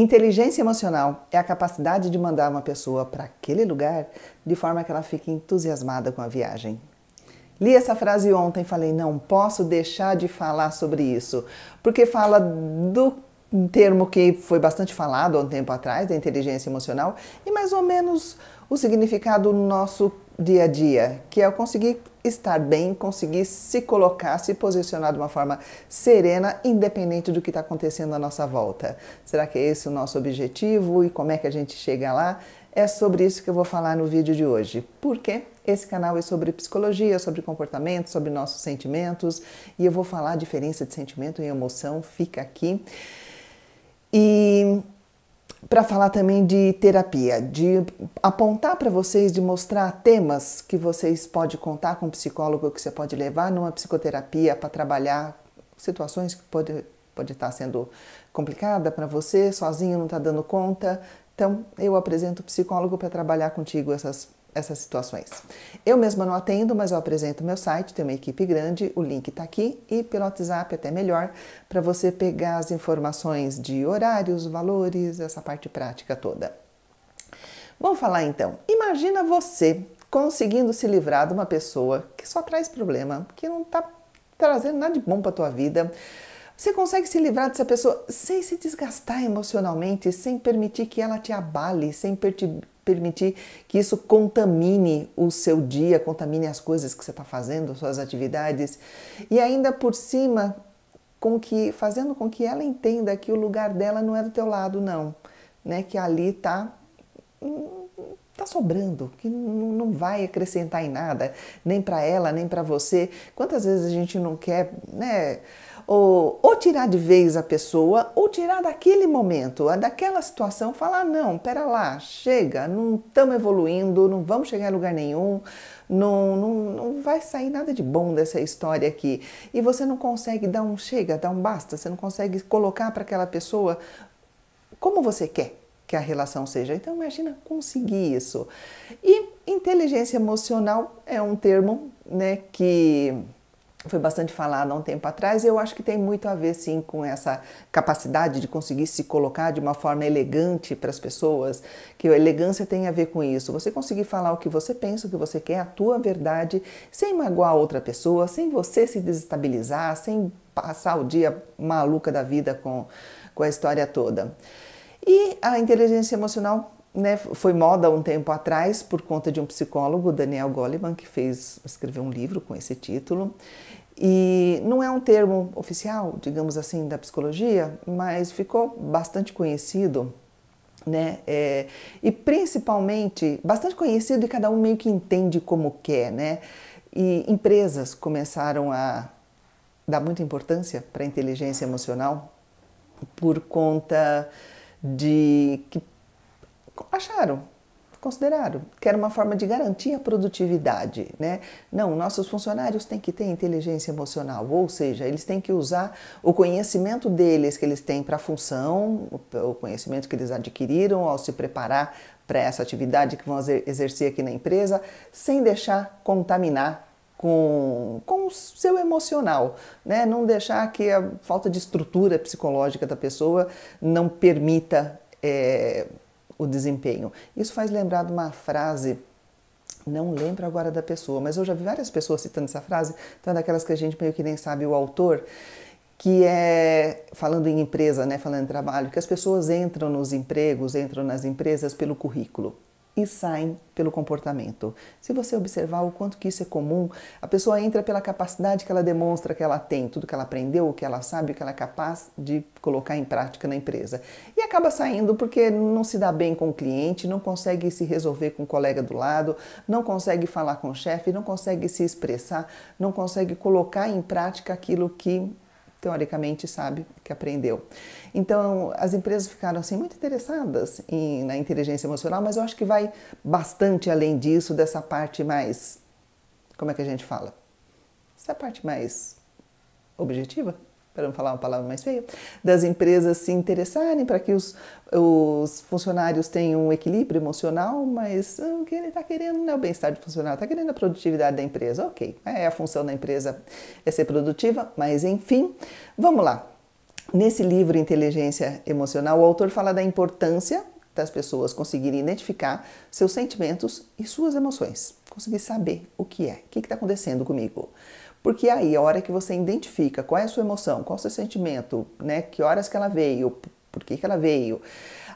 Inteligência emocional é a capacidade de mandar uma pessoa para aquele lugar de forma que ela fique entusiasmada com a viagem. Li essa frase ontem e falei: não posso deixar de falar sobre isso, porque fala do termo que foi bastante falado há um tempo atrás, da inteligência emocional, e mais ou menos o significado nosso dia a dia, que é o conseguir estar bem, conseguir se colocar, se posicionar de uma forma serena, independente do que está acontecendo à nossa volta. Será que é esse o nosso objetivo e como é que a gente chega lá? É sobre isso que eu vou falar no vídeo de hoje. Porque esse canal é sobre psicologia, sobre comportamento, sobre nossos sentimentos e eu vou falar a diferença de sentimento e emoção. Fica aqui. E para falar também de terapia, de apontar para vocês, de mostrar temas que vocês podem contar com um psicólogo, que você pode levar numa psicoterapia para trabalhar situações que pode, pode estar tá sendo complicada para você, sozinho não está dando conta. Então, eu apresento o psicólogo para trabalhar contigo essas essas situações. Eu mesma não atendo, mas eu apresento meu site, tem uma equipe grande, o link está aqui e pelo WhatsApp é até melhor para você pegar as informações de horários, valores, essa parte prática toda. Vamos falar então. Imagina você conseguindo se livrar de uma pessoa que só traz problema, que não está trazendo nada de bom para tua vida. Você consegue se livrar dessa pessoa sem se desgastar emocionalmente, sem permitir que ela te abale, sem permitir que isso contamine o seu dia, contamine as coisas que você está fazendo, suas atividades, e ainda por cima, com que, fazendo com que ela entenda que o lugar dela não é do teu lado, não, né? Que ali está hum, tá sobrando, que não vai acrescentar em nada, nem para ela, nem para você. Quantas vezes a gente não quer, né? ou, ou tirar de vez a pessoa, ou tirar daquele momento, daquela situação, falar: não, pera lá, chega, não estamos evoluindo, não vamos chegar a lugar nenhum, não, não, não vai sair nada de bom dessa história aqui. E você não consegue dar um chega, dar um basta, você não consegue colocar para aquela pessoa como você quer que a relação seja. Então, imagina conseguir isso. E inteligência emocional é um termo né, que foi bastante falado há um tempo atrás, eu acho que tem muito a ver sim com essa capacidade de conseguir se colocar de uma forma elegante para as pessoas, que a elegância tem a ver com isso. Você conseguir falar o que você pensa, o que você quer, a tua verdade, sem magoar outra pessoa, sem você se desestabilizar, sem passar o dia maluca da vida com, com a história toda. E a inteligência emocional né, foi moda um tempo atrás por conta de um psicólogo, Daniel Goleman, que fez, escreveu um livro com esse título. E não é um termo oficial, digamos assim, da psicologia, mas ficou bastante conhecido, né? É, e principalmente bastante conhecido e cada um meio que entende como quer, né? E empresas começaram a dar muita importância para a inteligência emocional por conta de que acharam, consideraram que era uma forma de garantir a produtividade, né? Não, nossos funcionários têm que ter inteligência emocional, ou seja, eles têm que usar o conhecimento deles que eles têm para a função, o conhecimento que eles adquiriram ao se preparar para essa atividade que vão exercer aqui na empresa, sem deixar contaminar com, com o seu emocional, né? Não deixar que a falta de estrutura psicológica da pessoa não permita é, o desempenho. Isso faz lembrar de uma frase não lembro agora da pessoa, mas eu já vi várias pessoas citando essa frase, então é daquelas que a gente meio que nem sabe o autor, que é falando em empresa, né, falando em trabalho, que as pessoas entram nos empregos, entram nas empresas pelo currículo e saem pelo comportamento. Se você observar o quanto que isso é comum, a pessoa entra pela capacidade que ela demonstra que ela tem, tudo que ela aprendeu, o que ela sabe, o que ela é capaz de colocar em prática na empresa. E acaba saindo porque não se dá bem com o cliente, não consegue se resolver com o colega do lado, não consegue falar com o chefe, não consegue se expressar, não consegue colocar em prática aquilo que teoricamente sabe que aprendeu. Então, as empresas ficaram assim muito interessadas em, na inteligência emocional, mas eu acho que vai bastante além disso, dessa parte mais. Como é que a gente fala? Essa parte mais objetiva? para não falar uma palavra mais feia, das empresas se interessarem para que os, os funcionários tenham um equilíbrio emocional, mas ah, o que ele está querendo não é o bem-estar do funcionário, está querendo a produtividade da empresa. Ok, é a função da empresa é ser produtiva, mas enfim, vamos lá. Nesse livro Inteligência Emocional, o autor fala da importância das pessoas conseguirem identificar seus sentimentos e suas emoções, conseguir saber o que é, o que está acontecendo comigo. Porque é aí, a hora que você identifica qual é a sua emoção, qual é o seu sentimento, né? Que horas que ela veio, por que, que ela veio.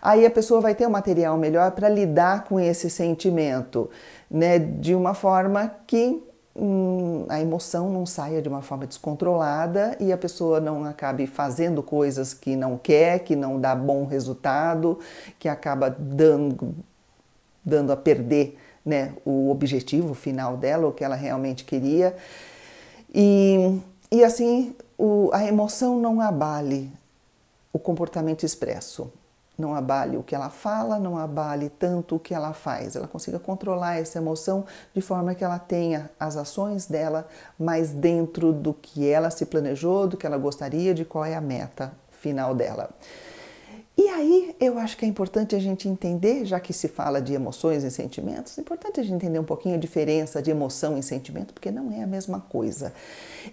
Aí a pessoa vai ter um material melhor para lidar com esse sentimento, né? De uma forma que Hum, a emoção não saia de uma forma descontrolada e a pessoa não acabe fazendo coisas que não quer, que não dá bom resultado, que acaba dando, dando a perder né, o objetivo final dela, o que ela realmente queria. E, e assim, o, a emoção não abale o comportamento expresso, não abale o que ela fala, não abale tanto o que ela faz. Ela consiga controlar essa emoção de forma que ela tenha as ações dela mais dentro do que ela se planejou, do que ela gostaria, de qual é a meta final dela. E aí eu acho que é importante a gente entender, já que se fala de emoções e sentimentos, é importante a gente entender um pouquinho a diferença de emoção e sentimento, porque não é a mesma coisa.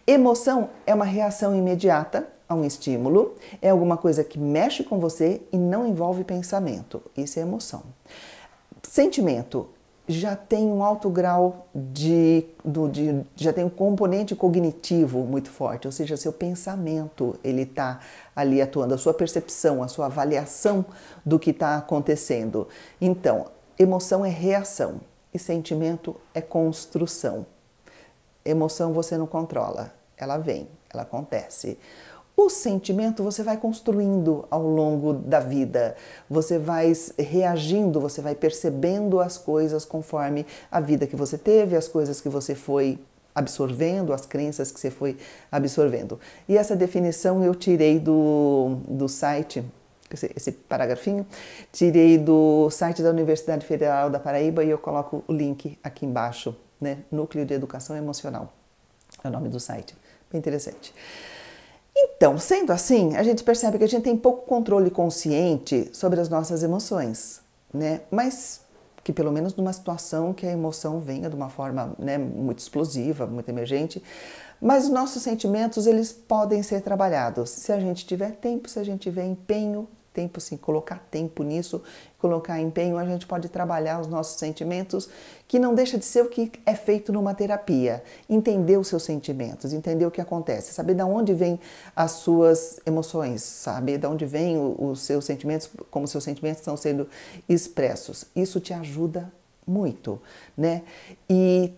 Emoção é uma reação imediata a um estímulo, é alguma coisa que mexe com você e não envolve pensamento. Isso é emoção. Sentimento já tem um alto grau de, do, de já tem um componente cognitivo muito forte, ou seja, seu pensamento ele está ali atuando, a sua percepção, a sua avaliação do que está acontecendo. Então, emoção é reação e sentimento é construção. Emoção você não controla, ela vem, ela acontece. O sentimento você vai construindo ao longo da vida, você vai reagindo, você vai percebendo as coisas conforme a vida que você teve, as coisas que você foi absorvendo, as crenças que você foi absorvendo. E essa definição eu tirei do, do site esse, esse, paragrafinho, tirei do site da Universidade Federal da Paraíba e eu coloco o link aqui embaixo, né? Núcleo de Educação Emocional é o nome do site. Bem interessante. Então, sendo assim, a gente percebe que a gente tem pouco controle consciente sobre as nossas emoções, né? Mas que pelo menos numa situação que a emoção venha de uma forma né, muito explosiva, muito emergente, mas os nossos sentimentos eles podem ser trabalhados se a gente tiver tempo, se a gente tiver empenho tempo, sim, colocar tempo nisso, colocar empenho, a gente pode trabalhar os nossos sentimentos, que não deixa de ser o que é feito numa terapia. Entender os seus sentimentos, entender o que acontece, saber de onde vêm as suas emoções, saber de onde vêm os seus sentimentos, como seus sentimentos estão sendo expressos. Isso te ajuda muito, né? E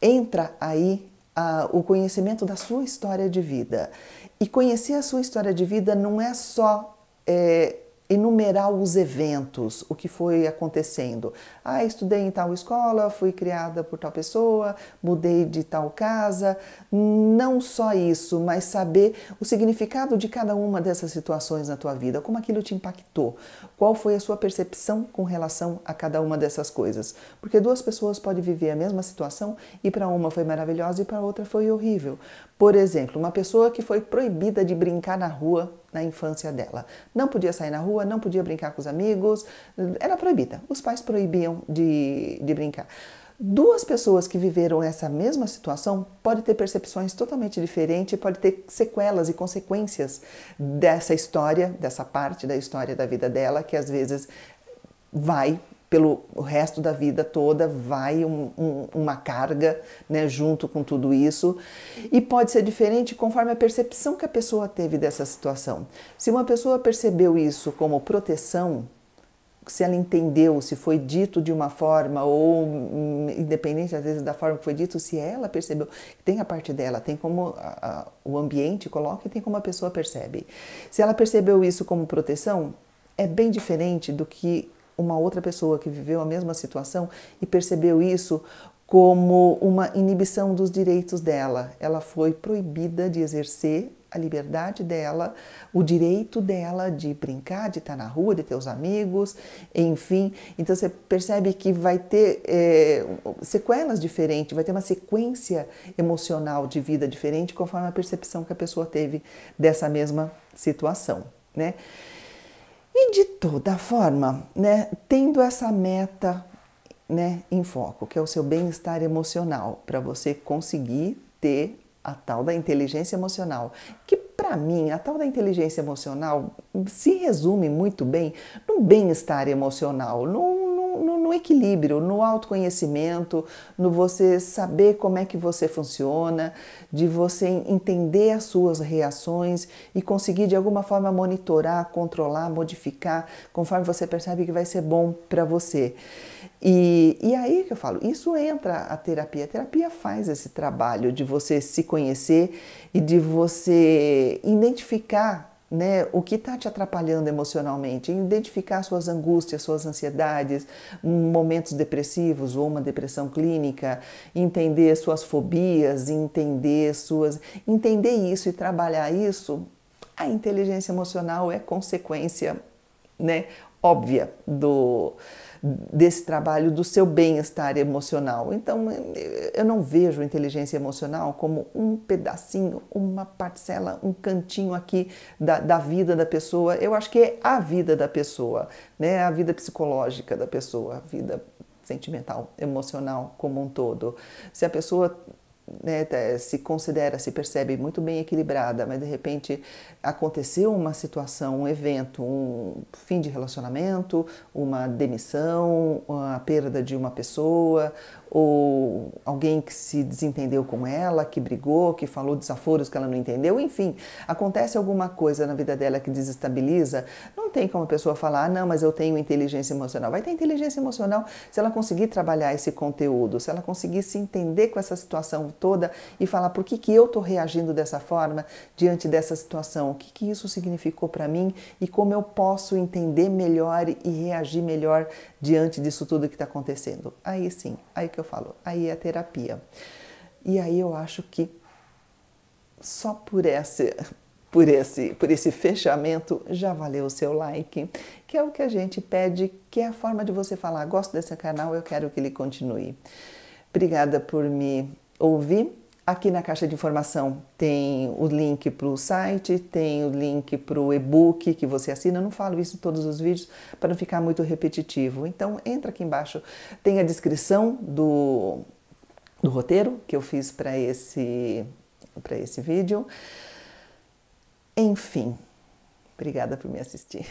entra aí ah, o conhecimento da sua história de vida. E conhecer a sua história de vida não é só é, enumerar os eventos, o que foi acontecendo. Ah, estudei em tal escola, fui criada por tal pessoa, mudei de tal casa. Não só isso, mas saber o significado de cada uma dessas situações na tua vida, como aquilo te impactou, qual foi a sua percepção com relação a cada uma dessas coisas. Porque duas pessoas podem viver a mesma situação e para uma foi maravilhosa e para outra foi horrível. Por exemplo, uma pessoa que foi proibida de brincar na rua na infância dela. Não podia sair na rua, não podia brincar com os amigos, era proibida. Os pais proibiam de, de brincar. Duas pessoas que viveram essa mesma situação podem ter percepções totalmente diferentes, pode ter sequelas e consequências dessa história, dessa parte da história da vida dela, que às vezes vai pelo resto da vida toda vai um, um, uma carga né, junto com tudo isso. E pode ser diferente conforme a percepção que a pessoa teve dessa situação. Se uma pessoa percebeu isso como proteção, se ela entendeu, se foi dito de uma forma ou hum, independente às vezes da forma que foi dito, se ela percebeu, tem a parte dela, tem como a, a, o ambiente coloca e tem como a pessoa percebe. Se ela percebeu isso como proteção, é bem diferente do que uma outra pessoa que viveu a mesma situação e percebeu isso como uma inibição dos direitos dela. Ela foi proibida de exercer a liberdade dela, o direito dela de brincar, de estar na rua, de ter os amigos, enfim. Então você percebe que vai ter é, sequelas diferentes, vai ter uma sequência emocional de vida diferente conforme a percepção que a pessoa teve dessa mesma situação, né? E de toda forma, né, tendo essa meta né, em foco, que é o seu bem-estar emocional, para você conseguir ter a tal da inteligência emocional, que para mim a tal da inteligência emocional se resume muito bem no bem-estar emocional, num no equilíbrio, no autoconhecimento, no você saber como é que você funciona, de você entender as suas reações e conseguir de alguma forma monitorar, controlar, modificar, conforme você percebe que vai ser bom para você. E, e aí que eu falo, isso entra a terapia. A terapia faz esse trabalho de você se conhecer e de você identificar né? O que está te atrapalhando emocionalmente? identificar suas angústias, suas ansiedades, momentos depressivos ou uma depressão clínica, entender suas fobias, entender suas, entender isso e trabalhar isso. A inteligência emocional é consequência, né? óbvia do desse trabalho do seu bem-estar emocional. Então, eu não vejo inteligência emocional como um pedacinho, uma parcela, um cantinho aqui da, da vida da pessoa. Eu acho que é a vida da pessoa, né? A vida psicológica da pessoa, a vida sentimental, emocional como um todo. Se a pessoa né, tá, se considera, se percebe muito bem equilibrada, mas de repente aconteceu uma situação, um evento, um fim de relacionamento, uma demissão, a perda de uma pessoa, ou alguém que se desentendeu com ela, que brigou, que falou desaforos que ela não entendeu, enfim, acontece alguma coisa na vida dela que desestabiliza, não tem como a pessoa falar, ah, não, mas eu tenho inteligência emocional. Vai ter inteligência emocional se ela conseguir trabalhar esse conteúdo, se ela conseguir se entender com essa situação toda e falar por que, que eu estou reagindo dessa forma diante dessa situação, o que, que isso significou para mim e como eu posso entender melhor e reagir melhor diante disso tudo que está acontecendo. Aí sim, aí que eu falo. Aí é a terapia. E aí eu acho que só por esse, por esse, por esse fechamento já valeu o seu like, que é o que a gente pede, que é a forma de você falar: gosto desse canal, eu quero que ele continue. Obrigada por me ouvir Aqui na caixa de informação tem o link para o site, tem o link para o e-book que você assina. Eu não falo isso em todos os vídeos para não ficar muito repetitivo. Então entra aqui embaixo, tem a descrição do, do roteiro que eu fiz para esse, esse vídeo. Enfim, obrigada por me assistir.